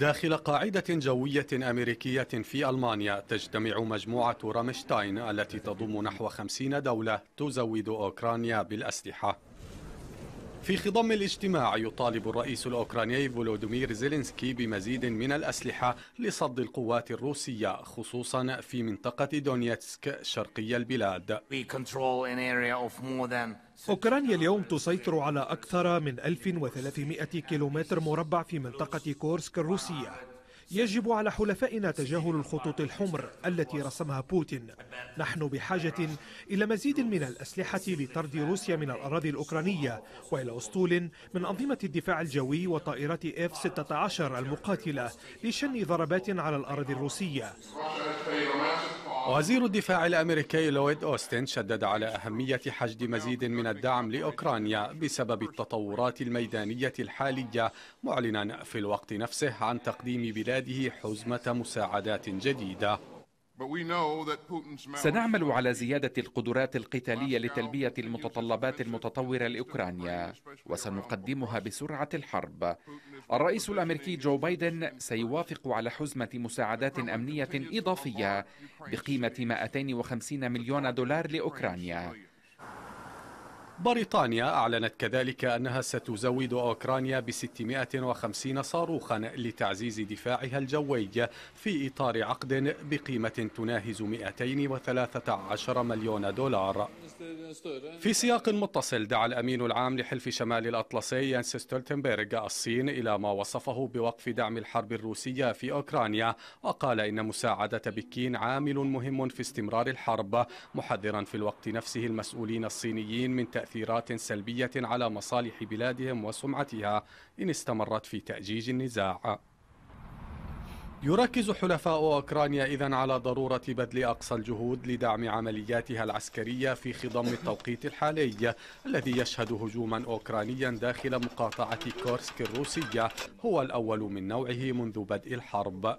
داخل قاعدة جوية أمريكية في ألمانيا تجتمع مجموعة رامشتاين التي تضم نحو خمسين دولة تزود أوكرانيا بالأسلحة في خضم الاجتماع يطالب الرئيس الأوكراني فولودومير زيلينسكي بمزيد من الأسلحة لصد القوات الروسية خصوصا في منطقة دونيتسك شرقي البلاد أوكرانيا اليوم تسيطر على أكثر من 1300 كيلومتر مربع في منطقة كورسك الروسية يجب على حلفائنا تجاهل الخطوط الحمر التي رسمها بوتين نحن بحاجة إلى مزيد من الأسلحة لطرد روسيا من الأراضي الأوكرانية وإلى أسطول من أنظمة الدفاع الجوي وطائرات F-16 المقاتلة لشن ضربات على الأراضي الروسية وزير الدفاع الامريكي لويد اوستن شدد على اهميه حشد مزيد من الدعم لاوكرانيا بسبب التطورات الميدانيه الحاليه معلنا في الوقت نفسه عن تقديم بلاده حزمه مساعدات جديده سنعمل على زيادة القدرات القتالية لتلبية المتطلبات المتطورة لأوكرانيا وسنقدمها بسرعة الحرب الرئيس الأمريكي جو بايدن سيوافق على حزمة مساعدات أمنية إضافية بقيمة 250 مليون دولار لأوكرانيا بريطانيا أعلنت كذلك أنها ستزود أوكرانيا ب 650 صاروخا لتعزيز دفاعها الجوي في إطار عقد بقيمة تناهز 213 مليون دولار في سياق متصل دعا الأمين العام لحلف شمال الأطلسي يانس ستولتنبرغ الصين إلى ما وصفه بوقف دعم الحرب الروسية في أوكرانيا وقال إن مساعدة بكين عامل مهم في استمرار الحرب محذرا في الوقت نفسه المسؤولين الصينيين من تأثيرات سلبية على مصالح بلادهم وسمعتها إن استمرت في تأجيج النزاع يركز حلفاء أوكرانيا إذا على ضرورة بذل أقصى الجهود لدعم عملياتها العسكرية في خضم التوقيت الحالي الذي يشهد هجوما أوكرانيا داخل مقاطعة كورسك الروسية هو الأول من نوعه منذ بدء الحرب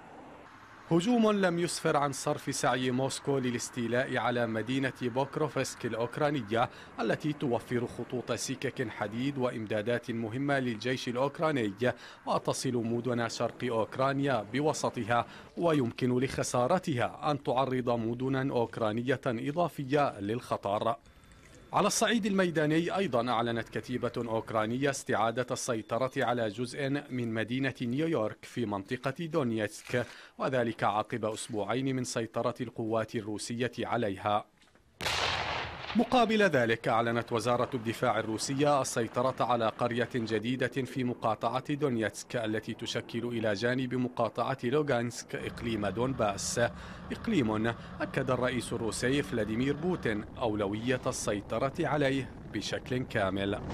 هجوم لم يسفر عن صرف سعي موسكو للاستيلاء على مدينة بوكروفسك الأوكرانية التي توفر خطوط سكك حديد وإمدادات مهمة للجيش الأوكراني وتصل مدن شرق أوكرانيا بوسطها ويمكن لخسارتها أن تعرض مدنا أوكرانية إضافية للخطر على الصعيد الميداني أيضا أعلنت كتيبة أوكرانية استعادة السيطرة على جزء من مدينة نيويورك في منطقة دونيتسك وذلك عقب أسبوعين من سيطرة القوات الروسية عليها مقابل ذلك أعلنت وزارة الدفاع الروسية السيطرة على قرية جديدة في مقاطعة دونيتسك التي تشكل إلى جانب مقاطعة لوغانسك إقليم دونباس إقليم أكد الرئيس الروسي فلاديمير بوتين أولوية السيطرة عليه بشكل كامل